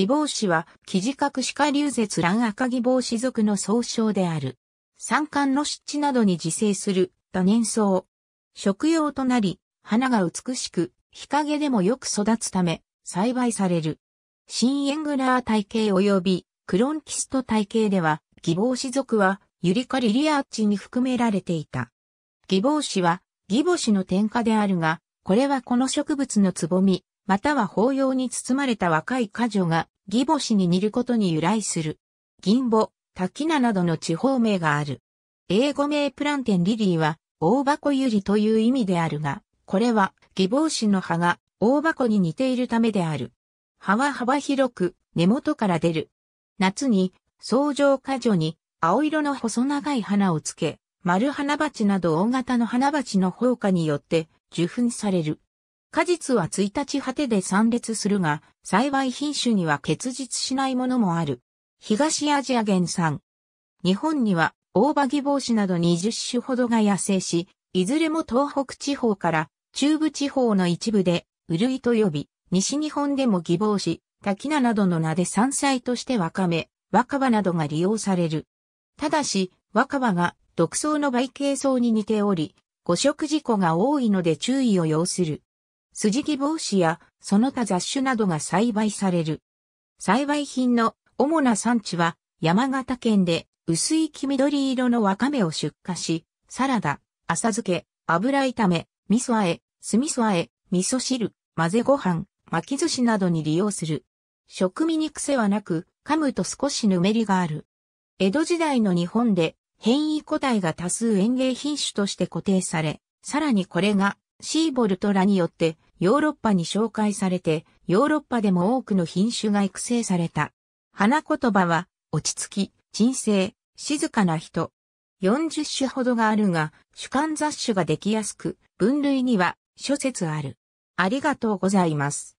義ウシは、ュ地角ツラ流絶カ赤義ウシ属の総称である。山間の湿地などに自生する多年草。食用となり、花が美しく、日陰でもよく育つため、栽培される。新エングラー体系及びクロンキスト体系では、義ウシ属はユリカリリアーチに含められていた。義ウシは義母シの添加であるが、これはこの植物のつぼみ、または法要に包まれた若い家女が義母子に似ることに由来する。銀母、滝名などの地方名がある。英語名プランテンリリーは大箱ユリという意味であるが、これは義母子の葉が大箱に似ているためである。葉は幅広く根元から出る。夏に草上花女に青色の細長い花をつけ、丸花鉢など大型の花鉢の放火によって受粉される。果実は1日果てで散列するが、幸い品種には結実しないものもある。東アジア原産。日本には大葉ギボウシなど20種ほどが野生し、いずれも東北地方から中部地方の一部で、うるいと呼び、西日本でもギボウシ、滝菜などの名で山菜としてわかめ、若葉などが利用される。ただし、若葉が独創の媒形草に似ており、誤食事故が多いので注意を要する。筋木帽子やその他雑種などが栽培される。栽培品の主な産地は山形県で薄い黄緑色のわかめを出荷し、サラダ、浅漬け、油炒め、味噌あえ、酢味噌あえ、味噌汁、混ぜご飯、巻き寿司などに利用する。食味に癖はなく、噛むと少しぬめりがある。江戸時代の日本で変異個体が多数園芸品種として固定され、さらにこれがシーボルトラによってヨーロッパに紹介されて、ヨーロッパでも多くの品種が育成された。花言葉は、落ち着き、人静、静かな人。40種ほどがあるが、主観雑種ができやすく、分類には諸説ある。ありがとうございます。